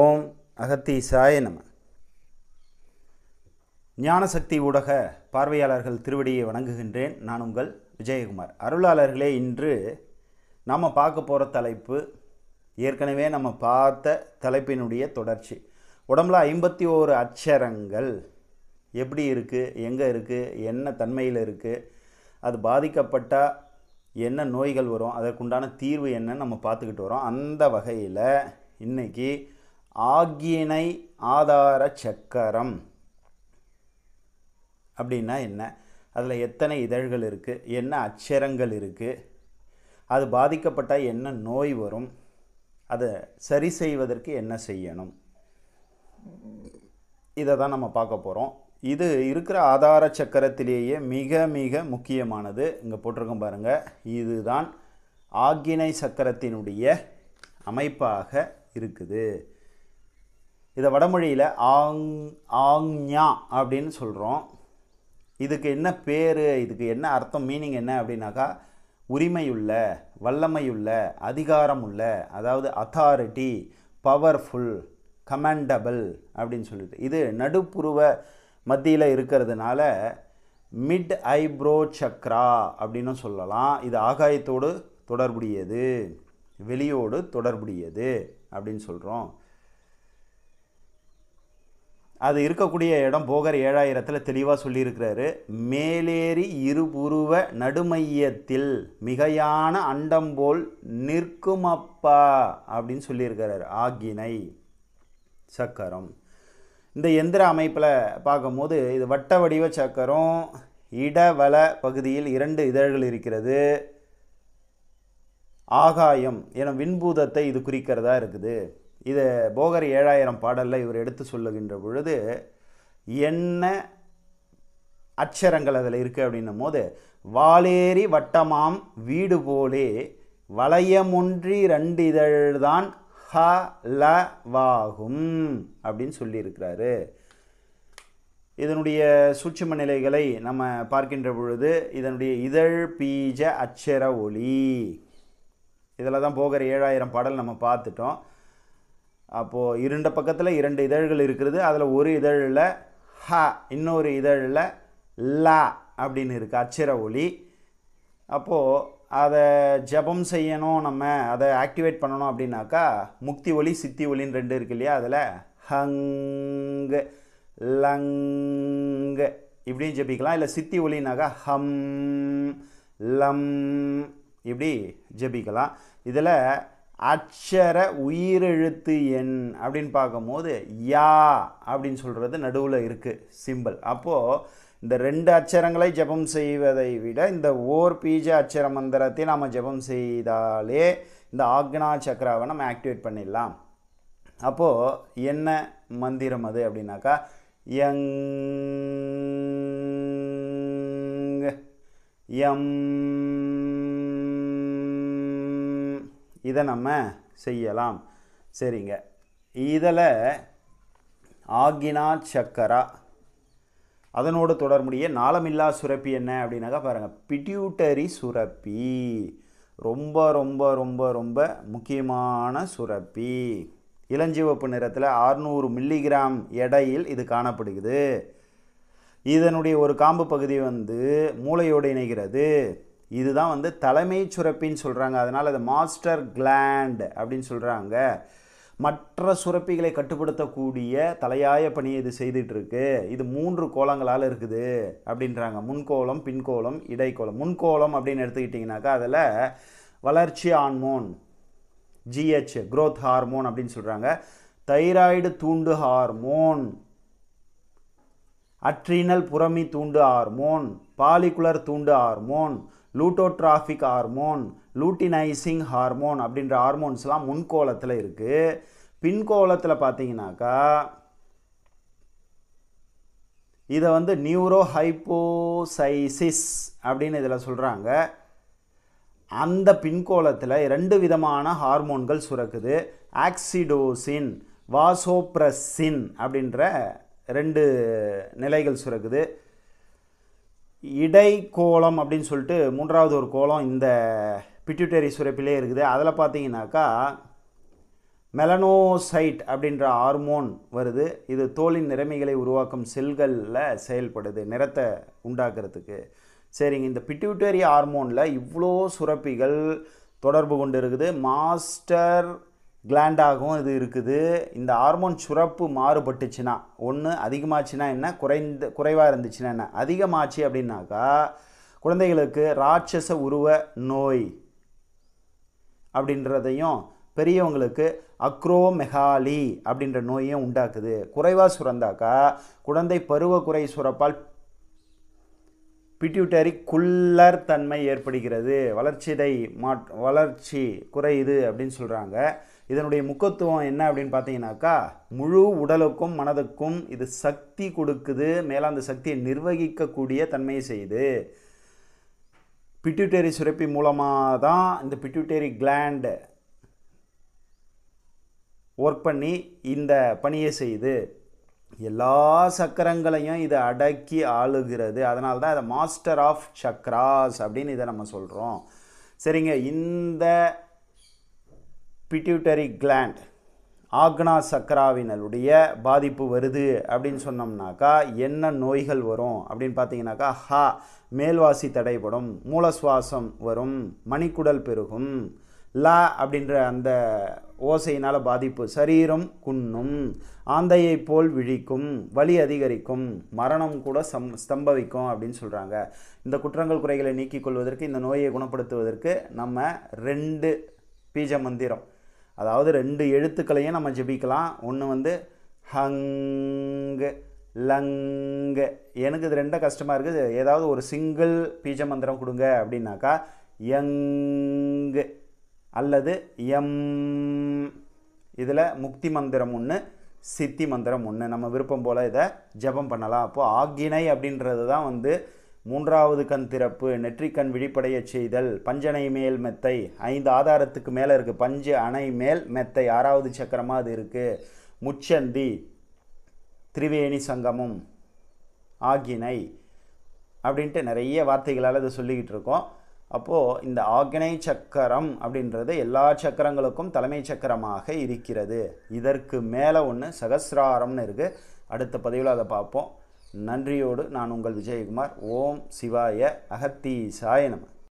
ஓம் அகத்தீசாய நம ஞானசக்தி ஊடக பார்வையாளர்கள் திருவடியை வணங்குகின்றேன் நான் உங்கள் விஜயகுமார் அருளாளர்களே இன்று நாம் பார்க்க போகிற தலைப்பு ஏற்கனவே நம்ம பார்த்த தலைப்பினுடைய தொடர்ச்சி உடம்புல ஐம்பத்தி ஓரு அச்சரங்கள் எப்படி இருக்குது எங்கே இருக்குது என்ன தன்மையில் இருக்குது அது பாதிக்கப்பட்டால் என்ன நோய்கள் வரும் அதற்குண்டான தீர்வு என்னன்னு நம்ம பார்த்துக்கிட்டு வரோம் அந்த வகையில் இன்றைக்கி ஆக்கினை ஆதார சக்கரம் அப்படின்னா என்ன அதில் எத்தனை இதழ்கள் இருக்குது என்ன அச்சரங்கள் இருக்குது அது பாதிக்கப்பட்டால் என்ன நோய் வரும் அதை சரி செய்வதற்கு என்ன செய்யணும் இதை தான் நம்ம பார்க்க போகிறோம் இது இருக்கிற ஆதார சக்கரத்திலேயே மிக மிக முக்கியமானது இங்கே போட்டிருக்கோம் பாருங்கள் இதுதான் ஆக்கினை சக்கரத்தினுடைய அமைப்பாக இருக்குது இதை வடமொழியில் ஆங் ஆங்யா அப்படின்னு சொல்கிறோம் இதுக்கு என்ன பேர் இதுக்கு என்ன அர்த்தம் மீனிங் என்ன அப்படின்னாக்கா உரிமையுள்ள வல்லமையுள்ள அதிகாரமுள்ள அதாவது அத்தாரிட்டி பவர்ஃபுல் கமாண்டபிள் அப்படின்னு சொல்லிட்டு இது நடுப்புருவ மத்தியில் இருக்கிறதுனால மிட் ஐப்ரோ சக்ரா அப்படின்னு சொல்லலாம் இது ஆகாயத்தோடு தொடர்புடையது வெளியோடு தொடர்புடையது அப்படின்னு சொல்கிறோம் அது இருக்கக்கூடிய இடம் போகர் ஏழாயிரத்தில் தெளிவாக சொல்லியிருக்கிறாரு மேலேறி இருபுருவ நடுமையத்தில் மிகையான அண்டம்போல் நிற்குமப்பா அப்படின்னு சொல்லியிருக்கிறார் ஆகினை சக்கரம் இந்த எந்திர அமைப்பில் பார்க்கும்போது இது வட்ட வடிவ சக்கரம் இடவள பகுதியில் இரண்டு இதழ்கள் இருக்கிறது ஆகாயம் என விண்பூதத்தை இது குறிக்கிறதா இருக்குது இது போகர் ஏழாயிரம் பாடலில் இவர் எடுத்து சொல்லுகின்ற பொழுது என்ன அச்சரங்கள் அதில் இருக்குது அப்படின்னும் போது வாலேரி வட்டமாம் வீடு போலே வளையமொன்றி ரெண்டு இதழ்தான் ஹ ல வாகும் அப்படின்னு சொல்லியிருக்கிறாரு இதனுடைய சூட்சும நிலைகளை நம்ம பார்க்கின்ற பொழுது இதனுடைய இதழ் பீஜ அச்சர ஒளி இதில் தான் போகிற ஏழாயிரம் பாடல் நம்ம பார்த்துட்டோம் அப்போது இரண்டு பக்கத்தில் இரண்டு இதழ்கள் இருக்கிறது அதில் ஒரு இதழில் ஹ இன்னொரு இதழில் ல அப்படின்னு இருக்குது அச்சர ஒளி அப்போது அதை ஜபம் செய்யணும் நம்ம அதை ஆக்டிவேட் பண்ணணும் அப்படின்னாக்கா முக்தி ஒளி சித்தி ஒளின்னு ரெண்டு இருக்கு இல்லையா அதில் ஹங் லங் இப்படின்னு ஜபிக்கலாம் இல்லை சித்தி ஒளினாக்கா ஹம் லம் இப்படி ஜபிக்கலாம் இதில் அச்சர உயிரெழுத்து எண் அப்படின்னு பார்க்கும்போது யா அப்படின்னு சொல்கிறது நடுவில் இருக்குது சிம்பிள் அப்போது இந்த ரெண்டு அச்சரங்களை ஜபம் செய்வதை விட இந்த ஓர் பீஜ அச்சர மந்திரத்தை நாம் ஜபம் செய்தாலே இந்த ஆக்னா சக்கராவை நம்ம ஆக்டிவேட் பண்ணிடலாம் அப்போது என்ன மந்திரம் அது அப்படின்னாக்கா எங் எம் இதை நம்ம செய்யலாம் சரிங்க இதில் ஆகினா சக்கரா அதனோடு தொடர்புடைய நாளமில்லா சுரப்பி என்ன அப்படின்னாக்கா பாருங்கள் பிட்யூட்டரி சுரப்பி ரொம்ப ரொம்ப ரொம்ப ரொம்ப முக்கியமான சுரப்பி இளஞ்சிவப்பு நிறத்தில் ஆறுநூறு மில்லிகிராம் எடையில் இது காணப்படுகிறது இதனுடைய ஒரு காம்பு பகுதி வந்து மூளையோடு இணைகிறது இதுதான் வந்து தலைமை சுரப்பின்னு சொல்கிறாங்க அதனால் அது மாஸ்டர் கிளாண்ட் அப்படின்னு சொல்கிறாங்க மற்ற சுரப்பிகளை கட்டுப்படுத்தக்கூடிய தலையாய பணியை இது செய்துட்ருக்கு இது மூன்று கோலங்களால் இருக்குது அப்படின்றாங்க முன்கோலம் பின்கோலம் இடைக்கோலம் முன்கோலம் அப்படின்னு எடுத்துக்கிட்டிங்கனாக்கா அதில் வளர்ச்சி ஹார்மோன் ஜிஹெச் க்ரோத் ஹார்மோன் அப்படின்னு சொல்கிறாங்க தைராய்டு தூண்டு ஹார்மோன் அட்ரினல் புறமி தூண்டு ஹார்மோன் பாலிகுலர் தூண்டு hormone luteotrophic hormone luteinizing hormone அப்படின்ற ஹார்மோன்ஸ்லாம் முன்கோலத்தில் இருக்குது கோலத்தில் பார்த்தீங்கன்னாக்கா இதை வந்து நியூரோ ஹைப்போசைசிஸ் அப்படின்னு இதில் சொல்கிறாங்க அந்த பின்கோலத்தில் ரெண்டு விதமான ஹார்மோன்கள் சுரக்குது ஆக்சிடோசின் வாசோப்ரஸின் அப்படின்ற ரெண்டு நிலைகள் சுரக்குது இடை கோலம் அப்படின்னு சொல்லிட்டு மூன்றாவது ஒரு கோலம் இந்த பிட்யூட்டரி சுரப்பிலே இருக்குது அதில் பார்த்தீங்கன்னாக்கா மெலனோசைட் அப்படின்ற ஹார்மோன் வருது இது தோலின் நிறமைகளை உருவாக்கும் செல்களில் செயல்படுது நிறத்தை உண்டாக்குறதுக்கு சரிங்க இந்த பிட்யூட்டரி ஹார்மோனில் இவ்வளோ சுரப்பிகள் தொடர்பு கொண்டு இருக்குது மாஸ்டர் கிளாண்டாகவும் இது இருக்குது இந்த ஹார்மோன் சுரப்பு மாறுபட்டுச்சுன்னா ஒன்று அதிகமாச்சுன்னா என்ன குறைந்த குறைவாக இருந்துச்சுன்னா என்ன அதிகமாச்சு அப்படின்னாக்கா குழந்தைகளுக்கு ராட்சச உருவ நோய் அப்படின்றதையும் பெரியவங்களுக்கு அக்ரோமெகாலி அப்படின்ற நோயும் உண்டாக்குது குறைவாக சுரந்தாக்கா குழந்தை பருவ குறை சுரப்பால் பிட்யூட்டரி குள்ளர் தன்மை ஏற்படுகிறது வளர்ச்சிதை மாட் வளர்ச்சி குறையுது அப்படின்னு சொல்கிறாங்க இதனுடைய முக்கியத்துவம் என்ன அப்படின்னு பார்த்தீங்கன்னாக்கா முழு உடலுக்கும் மனதுக்கும் இது சக்தி கொடுக்குது மேலே அந்த சக்தியை நிர்வகிக்கக்கூடிய தன்மையை செய்யுது பிட்யூட்டரி சுரப்பி மூலமாக தான் இந்த பிட்யூட்டரி கிளாண்டு ஒர்க் பண்ணி இந்த பணியை செய்யுது எல்லா சக்கரங்களையும் இதை அடக்கி ஆளுகிறது அதனால தான் இதை மாஸ்டர் ஆஃப் சக்ராஸ் அப்படின்னு இதை நம்ம சொல்கிறோம் சரிங்க இந்த பிட்யூட்டரி கிளாண்ட் ஆக்னா சக்கராவினலுடைய பாதிப்பு வருது அப்படின்னு சொன்னோம்னாக்கா என்ன நோய்கள் வரும் அப்படின்னு பார்த்தீங்கன்னாக்கா ஹா மேல்வாசி தடைபடும் மூலசுவாசம் வரும் மணிக்குடல் பெருகும் லா அப்படின்ற அந்த ஓசையினால் பாதிப்பு சரீரம் குன்னும் ஆந்தையை போல் விழிக்கும் வலி அதிகரிக்கும் மரணம் கூட சம் ஸ்தம்பவிக்கும் அப்படின்னு சொல்கிறாங்க இந்த குற்றங்கள் குறைகளை நீக்கிக் கொள்வதற்கு இந்த நோயை குணப்படுத்துவதற்கு நம்ம ரெண்டு பீஜ மந்திரம் அதாவது ரெண்டு எழுத்துக்களையும் நம்ம ஜெபிக்கலாம் ஒன்று வந்து ஹங்கு லங்கு எனக்கு இது ரெண்ட கஷ்டமாக இருக்குது ஏதாவது ஒரு சிங்கிள் பீஜ மந்திரம் கொடுங்க அப்படின்னாக்கா யங்கு அல்லது எம் இதில் முக்தி மந்திரம் ஒன்று சித்தி மந்திரம் ஒன்று நம்ம விருப்பம் போல் இதை ஜபம் பண்ணலாம் அப்போது ஆக்கினை அப்படின்றது தான் வந்து மூன்றாவது கண் திறப்பு நெற்றிக்கண் விழிப்படைய செய்தல் பஞ்சனை மேல் மெத்தை ஐந்து ஆதாரத்துக்கு மேலே இருக்குது பஞ்சு அணை மேல் மெத்தை ஆறாவது சக்கரமாக அது இருக்குது முச்சந்தி திரிவேணி சங்கமம் ஆகினை அப்படின்ட்டு நிறைய வார்த்தைகளால் அதை சொல்லிக்கிட்டு இருக்கோம் அப்போது இந்த ஆக்னை சக்கரம் அப்படின்றது எல்லா சக்கரங்களுக்கும் தலைமை சக்கரமாக இருக்கிறது இதற்கு மேலே ஒன்று சகசிராரம்னு இருக்குது அடுத்த பதிவில் அதை பார்ப்போம் நன்றியோடு நான் உங்கள் விஜயகுமார் ஓம் சிவாய அகத்தி சாயனம்